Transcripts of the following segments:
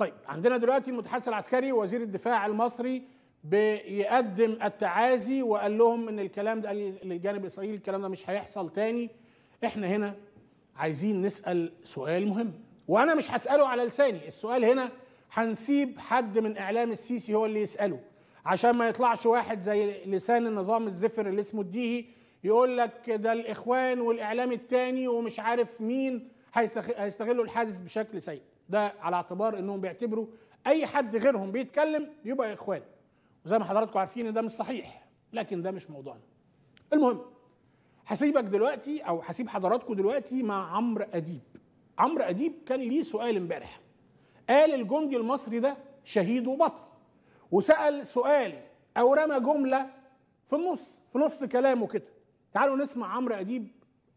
طيب عندنا دلوقتي المتحدث العسكري وزير الدفاع المصري بيقدم التعازي وقال لهم ان الكلام ده للجانب الاسرائيلي الكلام ده مش هيحصل تاني احنا هنا عايزين نسال سؤال مهم وانا مش هساله على لساني السؤال هنا هنسيب حد من اعلام السيسي هو اللي يساله عشان ما يطلعش واحد زي لسان النظام الزفر اللي اسمه الديهي يقول لك ده الاخوان والاعلام التاني ومش عارف مين هيستغلوا الحادث بشكل سيء ده على اعتبار انهم بيعتبروا اي حد غيرهم بيتكلم يبقى اخوان وزي ما حضراتكم عارفين ده مش صحيح لكن ده مش موضوعنا المهم هسيبك دلوقتي او هسيب حضراتكم دلوقتي مع عمرو اديب عمرو اديب كان ليه سؤال امبارح قال الجندي المصري ده شهيد وبطل وسال سؤال او رمى جمله في النص في نص كلامه كده تعالوا نسمع عمرو اديب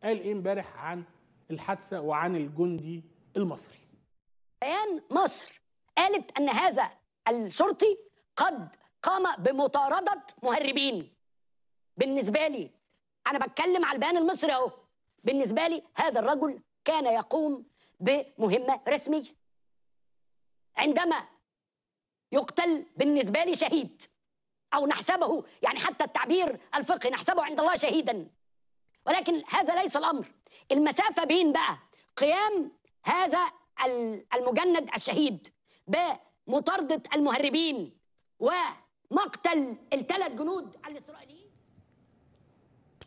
قال ايه امبارح عن الحادثه وعن الجندي المصري بيان مصر قالت أن هذا الشرطي قد قام بمطاردة مهربين بالنسبة لي أنا بتكلم على البيان المصري أهو بالنسبة لي هذا الرجل كان يقوم بمهمة رسمية عندما يقتل بالنسبة لي شهيد أو نحسبه يعني حتى التعبير الفقهي نحسبه عند الله شهيدا ولكن هذا ليس الأمر المسافة بين بقى قيام هذا المجند الشهيد بمطاردة المهربين ومقتل الثلاث جنود الإسرائيليين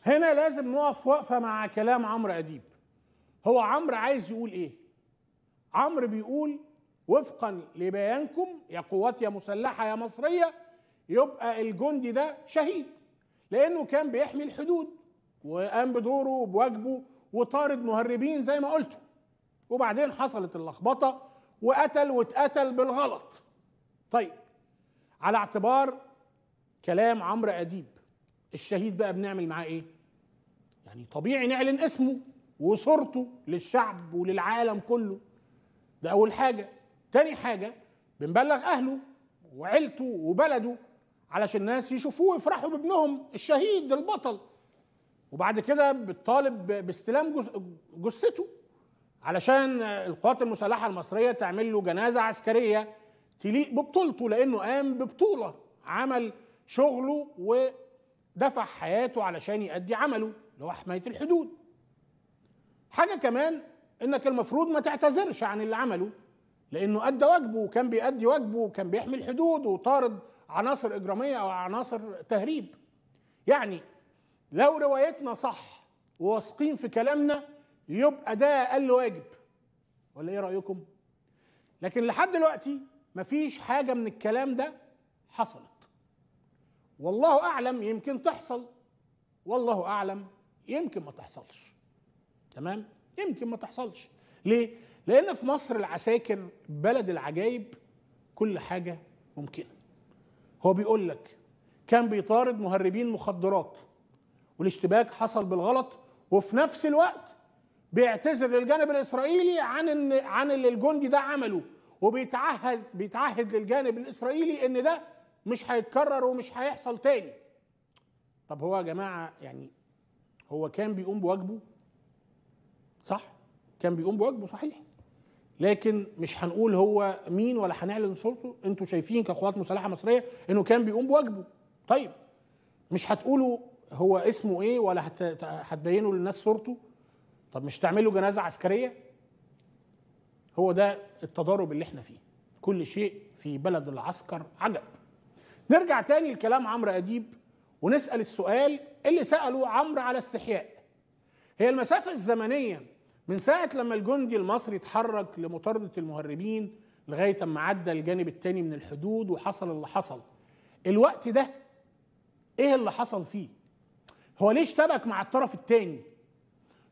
هنا لازم نقف وقفة مع كلام عمرو أديب هو عمرو عايز يقول إيه؟ عمرو بيقول وفقا لبيانكم يا قوات يا مسلحة يا مصرية يبقى الجندي ده شهيد لأنه كان بيحمي الحدود وقام بدوره وبواجبه وطارد مهربين زي ما قلتوا وبعدين حصلت اللخبطه وقتل واتقتل بالغلط طيب على اعتبار كلام عمرو اديب الشهيد بقى بنعمل معاه ايه يعني طبيعي نعلن اسمه وصورته للشعب وللعالم كله ده اول حاجه تاني حاجه بنبلغ اهله وعيلته وبلده علشان الناس يشوفوه يفرحوا بابنهم الشهيد البطل وبعد كده بتطالب باستلام جثته علشان القوات المسلحه المصريه تعمل له جنازه عسكريه تليق ببطولته لانه قام ببطوله عمل شغله ودفع حياته علشان يؤدي عمله اللي هو حمايه الحدود حاجه كمان انك المفروض ما تعتذرش عن اللي عمله لانه ادى واجبه وكان بيأدي واجبه وكان بيحمي الحدود وطارد عناصر اجراميه او عناصر تهريب يعني لو روايتنا صح وواثقين في كلامنا يبقى ده اقل واجب ولا ايه رايكم لكن لحد دلوقتي مفيش حاجه من الكلام ده حصلت والله اعلم يمكن تحصل والله اعلم يمكن ما تحصلش تمام يمكن ما تحصلش ليه لان في مصر العساكر بلد العجايب كل حاجه ممكنه هو بيقول لك كان بيطارد مهربين مخدرات والاشتباك حصل بالغلط وفي نفس الوقت بيعتذر للجانب الاسرائيلي عن ان عن اللي الجندي ده عمله وبيتعهد بيتعهد للجانب الاسرائيلي ان ده مش هيتكرر ومش هيحصل تاني طب هو يا جماعه يعني هو كان بيقوم بواجبه صح كان بيقوم بواجبه صحيح لكن مش هنقول هو مين ولا هنعلن صورته انتوا شايفين كقوات مسلحه مصريه انه كان بيقوم بواجبه طيب مش هتقولوا هو اسمه ايه ولا هتبينوا للناس صورته طب مش تعملوا جنازه عسكريه هو ده التضارب اللي احنا فيه كل شيء في بلد العسكر عجب نرجع تاني لكلام عمرو اديب ونسال السؤال اللي ساله عمرو على استحياء هي المسافه الزمنيه من ساعه لما الجندي المصري اتحرك لمطارده المهربين لغايه اما عدى الجانب التاني من الحدود وحصل اللي حصل الوقت ده ايه اللي حصل فيه هو ليه اشتبك مع الطرف التاني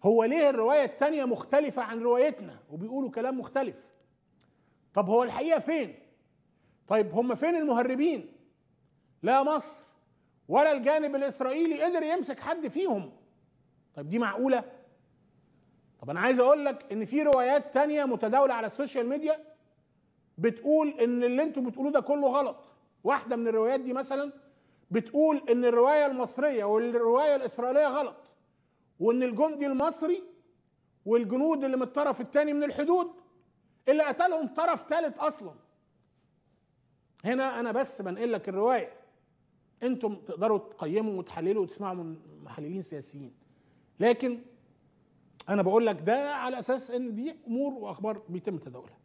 هو ليه الرواية التانية مختلفة عن روايتنا وبيقولوا كلام مختلف طب هو الحقيقة فين طيب هم فين المهربين لا مصر ولا الجانب الإسرائيلي قدر يمسك حد فيهم طيب دي معقولة طب أنا عايز أقول لك إن في روايات تانية متداولة على السوشيال ميديا بتقول إن اللي أنتوا بتقولوه ده كله غلط واحدة من الروايات دي مثلا بتقول إن الرواية المصرية والرواية الإسرائيلية غلط وان الجندي المصري والجنود اللي من الطرف الثاني من الحدود اللي قتلهم طرف ثالث اصلا هنا انا بس بنقل لك الروايه انتم تقدروا تقيموا وتحللوا وتسمعوا من محللين سياسيين لكن انا بقول لك ده على اساس ان دي امور واخبار بيتم تداولها